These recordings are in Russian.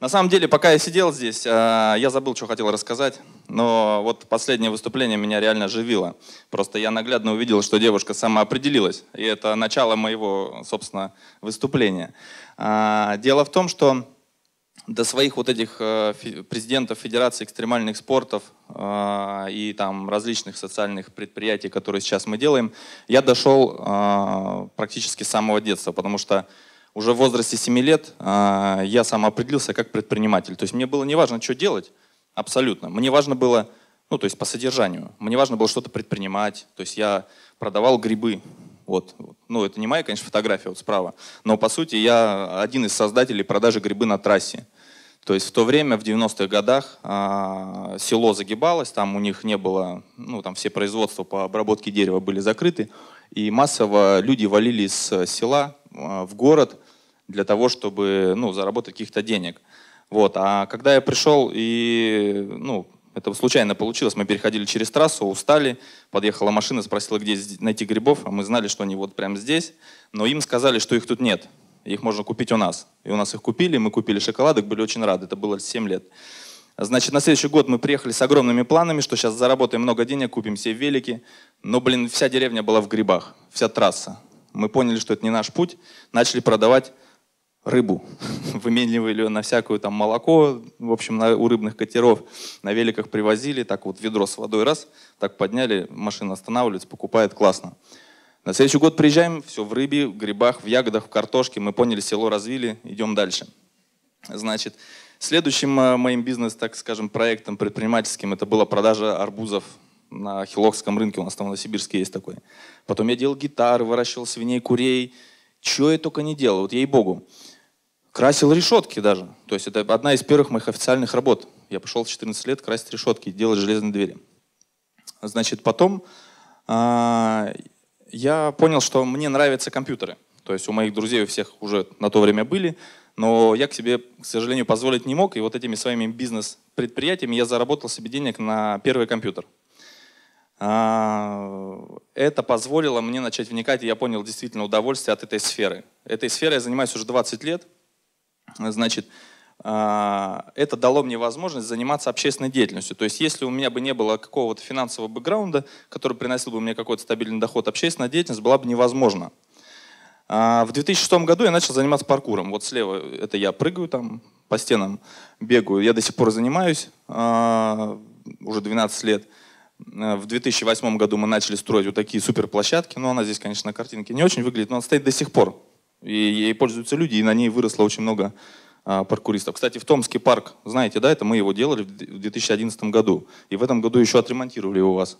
На самом деле, пока я сидел здесь, а, я забыл, что хотел рассказать, но вот последнее выступление меня реально живило. Просто я наглядно увидел, что девушка самоопределилась, и это начало моего, собственно, выступления. А, дело в том, что до своих вот этих э, президентов Федерации экстремальных спортов а, и там различных социальных предприятий, которые сейчас мы делаем, я дошел практически с самого детства, потому что уже в возрасте 7 лет а, я сам определился, как предприниматель. То есть мне было не важно, что делать, абсолютно. Мне важно было, ну, то есть по содержанию, мне важно было что-то предпринимать. То есть я продавал грибы. Вот. Ну, это не моя, конечно, фотография вот справа, но по сути я один из создателей продажи грибы на трассе. То есть в то время, в 90-х годах, а, село загибалось, там у них не было, ну, там все производства по обработке дерева были закрыты, и массово люди валили из э, села, а, в город для того, чтобы ну, заработать каких-то денег. Вот. А когда я пришел и ну, это случайно получилось. Мы переходили через трассу, устали. Подъехала машина, спросила, где найти грибов. А мы знали, что они вот прямо здесь. Но им сказали, что их тут нет. Их можно купить у нас. И у нас их купили. Мы купили шоколадок, были очень рады. Это было 7 лет. Значит, на следующий год мы приехали с огромными планами, что сейчас заработаем много денег, купим все велики. Но, блин, вся деревня была в грибах. Вся трасса. Мы поняли, что это не наш путь, начали продавать рыбу. Выменивали ее на всякую там молоко, в общем, на, у рыбных катеров. На великах привозили, так вот ведро с водой раз, так подняли, машина останавливается, покупает, классно. На следующий год приезжаем, все в рыбе, в грибах, в ягодах, в картошке. Мы поняли, село развили, идем дальше. Значит, следующим э, моим бизнес, так скажем, проектом предпринимательским это была продажа арбузов на Хилокском рынке, у нас там в Новосибирске есть такой. Потом я делал гитары, выращивал свиней, курей. Чего я только не делал, вот ей-богу. Красил решетки даже. То есть это одна из первых моих официальных работ. Я пошел в 14 лет красить решетки, делать железные двери. Значит, потом а, я понял, что мне нравятся компьютеры. То есть у моих друзей у всех уже на то время были, но я к себе, к сожалению, позволить не мог. И вот этими своими бизнес-предприятиями я заработал себе денег на первый компьютер – а, это позволило мне начать вникать, и я понял действительно удовольствие от этой сферы. Этой сферой я занимаюсь уже 20 лет. Значит, а, это дало мне возможность заниматься общественной деятельностью. То есть если у меня бы не было какого-то финансового бэкграунда, который приносил бы мне какой-то стабильный доход, общественная деятельность была бы невозможна. А, в 2006 году я начал заниматься паркуром. Вот слева это я прыгаю там по стенам, бегаю. Я до сих пор занимаюсь уже 12 лет. Э, в 2008 году мы начали строить вот такие суперплощадки, но она здесь, конечно, на картинке не очень выглядит, но она стоит до сих пор. И ей пользуются люди, и на ней выросло очень много а, паркуристов. Кстати, в Томский парк, знаете, да, это мы его делали в 2011 году. И в этом году еще отремонтировали его у вас.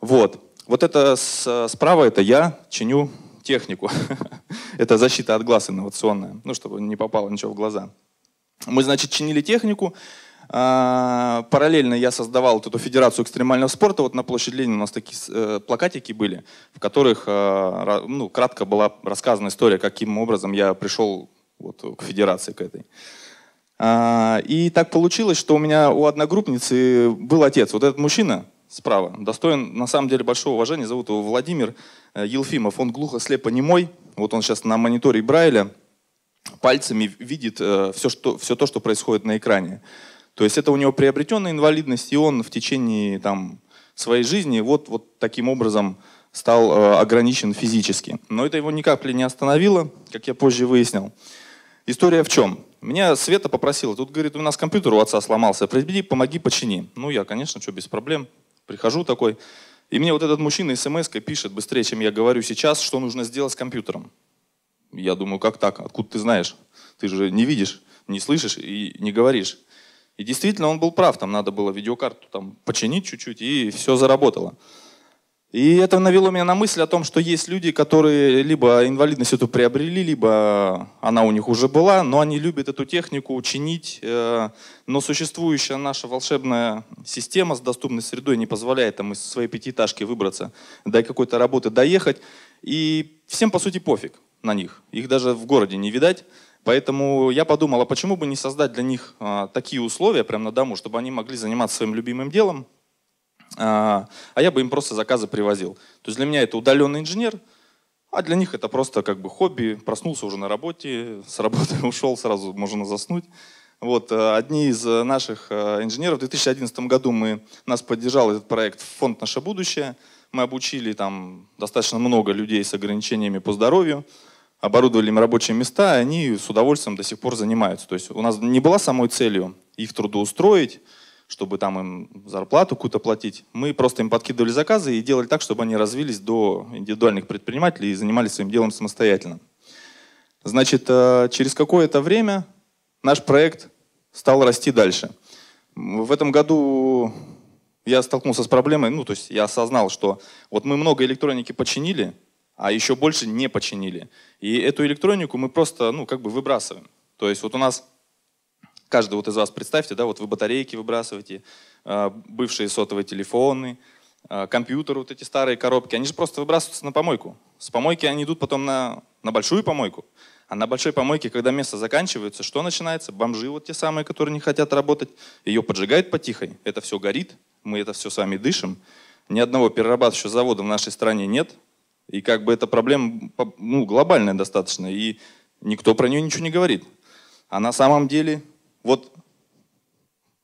Вот. Вот это с, справа, это я чиню технику. это защита от глаз инновационная, ну, чтобы не попало ничего в глаза. Мы, значит, чинили технику, а, параллельно я создавал вот эту федерацию экстремального спорта. Вот на площади Ленина у нас такие э, плакатики были, в которых э, ну, кратко была рассказана история, каким образом я пришел вот к федерации к этой. А, и так получилось, что у меня у одногруппницы был отец. Вот этот мужчина справа достоин на самом деле большого уважения. Зовут его Владимир э, Елфимов. Он глухо слепо не мой. Вот он сейчас на мониторе Брайля пальцами видит все, что, все то, что происходит на экране. То есть это у него приобретенная инвалидность, и он в течение там, своей жизни вот, вот таким образом стал э, ограничен физически. Но это его ни капли не остановило, как я позже выяснил. История в чем? Меня Света попросила, тут говорит, у нас компьютер у отца сломался, приди, помоги, почини. Ну я, конечно, что, без проблем. Прихожу такой, и мне вот этот мужчина смс пишет быстрее, чем я говорю сейчас, что нужно сделать с компьютером. Я думаю, как так? Откуда ты знаешь? Ты же не видишь, не слышишь и не говоришь. И действительно он был прав, там надо было видеокарту там починить чуть-чуть, и все заработало. И это навело меня на мысль о том, что есть люди, которые либо инвалидность эту приобрели, либо она у них уже была, но они любят эту технику чинить, э, но существующая наша волшебная система с доступной средой не позволяет там из своей пятиэтажки выбраться, до какой-то работы доехать, и всем по сути пофиг на них, их даже в городе не видать. Поэтому я подумал, а почему бы не создать для них а, такие условия прямо на дому, чтобы они могли заниматься своим любимым делом, а, а я бы им просто заказы привозил. То есть для меня это удаленный инженер, а для них это просто как бы хобби. Проснулся уже на работе, с работы ушел, сразу можно заснуть. Вот, э, одни из наших э, инженеров в 2011 году мы, нас поддержал этот проект «Фонд «Наше будущее». Мы обучили там достаточно много людей с ограничениями по здоровью оборудовали им рабочие места, и они с удовольствием до сих пор занимаются. То есть у нас не была самой целью их трудоустроить, чтобы там им зарплату какую-то платить. Мы просто им подкидывали заказы и делали так, чтобы они развились до индивидуальных предпринимателей и занимались своим делом самостоятельно. Значит, э, через какое-то время наш проект стал расти дальше. В этом году я столкнулся с проблемой, ну, то есть я осознал, что вот мы много электроники починили, а еще больше не починили. И эту электронику мы просто, ну, как бы выбрасываем. То есть вот у нас, каждый вот из вас, представьте, да, вот вы батарейки выбрасываете, а, бывшие сотовые телефоны, а, компьютеры, вот эти старые коробки, они же просто выбрасываются на помойку. С помойки они идут потом на, на большую помойку. А на большой помойке, когда место заканчивается, что начинается? Бомжи вот те самые, которые не хотят работать, ее поджигают потихонь, это все горит, мы это все сами дышим. Ни одного перерабатывающего завода в нашей стране нет, и как бы эта проблема ну, глобальная достаточно, и никто про нее ничего не говорит. А на самом деле, вот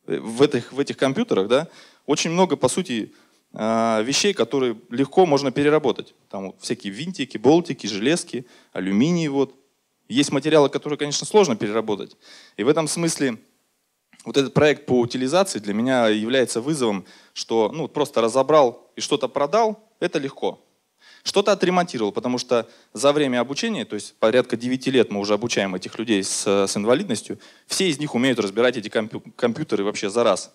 э, в этих, в этих компьютерах, да, очень много, по сути, а, вещей, которые легко можно переработать. Там вот всякие винтики, болтики, железки, алюминий. Вот. Есть материалы, которые, конечно, сложно переработать. И в этом смысле вот этот проект по утилизации для меня является вызовом, что ну, просто разобрал и что-то продал, это легко. Что-то отремонтировал, потому что за время обучения, то есть порядка 9 лет мы уже обучаем этих людей с, с инвалидностью, все из них умеют разбирать эти компью компьютеры вообще за раз.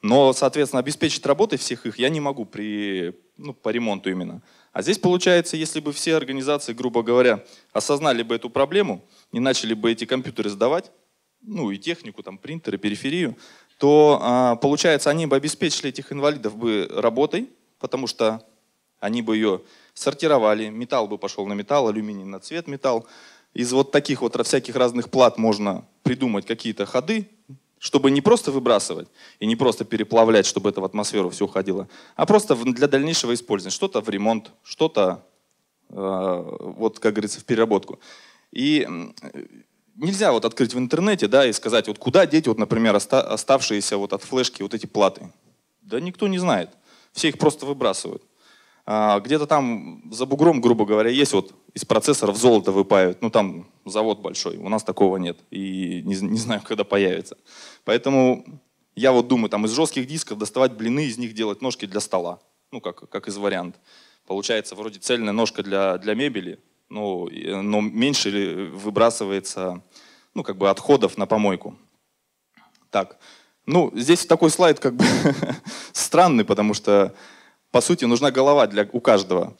Но, соответственно, обеспечить работой всех их я не могу при, ну, по ремонту именно. А здесь получается, если бы все организации, грубо говоря, осознали бы эту проблему, и начали бы эти компьютеры сдавать, ну и технику, там принтеры, периферию, то а, получается, они бы обеспечили этих инвалидов бы работой, потому что они бы ее сортировали, металл бы пошел на металл, алюминий на цвет металл. Из вот таких вот всяких разных плат можно придумать какие-то ходы, чтобы не просто выбрасывать и не просто переплавлять, чтобы это в атмосферу все уходило, а просто для дальнейшего использования. Что-то в ремонт, что-то, э, вот как говорится, в переработку. И нельзя вот открыть в интернете, да, и сказать, вот куда деть, вот, например, оста оставшиеся вот от флешки вот эти платы. Да никто не знает. Все их просто выбрасывают. А, где-то там за бугром, грубо говоря, есть вот из процессоров золото выпаивают. Ну там завод большой, у нас такого нет. И не, не знаю, когда появится. Поэтому я вот думаю, там из жестких дисков доставать блины, из них делать ножки для стола. Ну как, как из вариант. Получается вроде цельная ножка для, для мебели, но но меньше выбрасывается ну, как бы отходов на помойку. Так, ну, здесь такой слайд как бы странный, потому что по сути, нужна голова для, у каждого.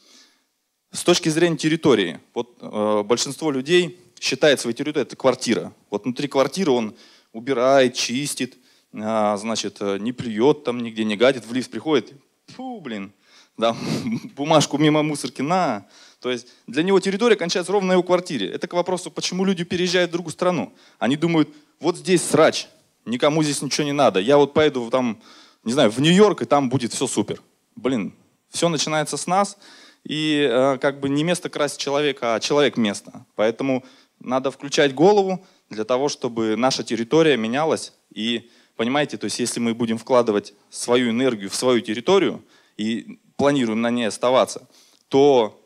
С точки зрения территории, вот э, большинство людей считает своей территорией это квартира. Вот внутри квартиры он убирает, чистит, а, э, значит, не плюет там нигде, не гадит, в лифт приходит, фу, блин, да, бумажку мимо мусорки, на. То есть для него территория кончается ровно на его квартире. Это к вопросу, почему люди переезжают в другую страну. Они думают, вот здесь срач, никому здесь ничего не надо. Я вот поеду там, не знаю, в Нью-Йорк, и там будет все супер блин, все начинается с нас, и э, как бы не место красть человека, а человек место. Поэтому надо включать голову для того, чтобы наша территория менялась. И понимаете, то есть если мы будем вкладывать свою энергию в свою территорию и планируем на ней оставаться, то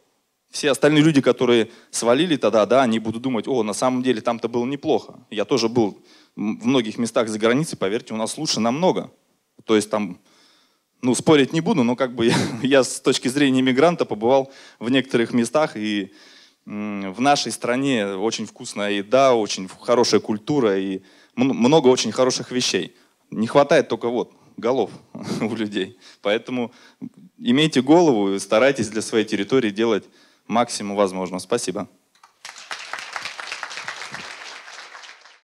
все остальные люди, которые свалили тогда, да, они будут думать, о, на самом деле там-то было неплохо. Я тоже был в многих местах за границей, поверьте, у нас лучше намного. То есть там ну, спорить не буду, но как бы я, я с точки зрения иммигранта побывал в некоторых местах, и в нашей стране очень вкусная еда, очень хорошая культура и много очень хороших вещей. Не хватает только вот голов у людей. Поэтому имейте голову и старайтесь для своей территории делать максимум возможного. Спасибо.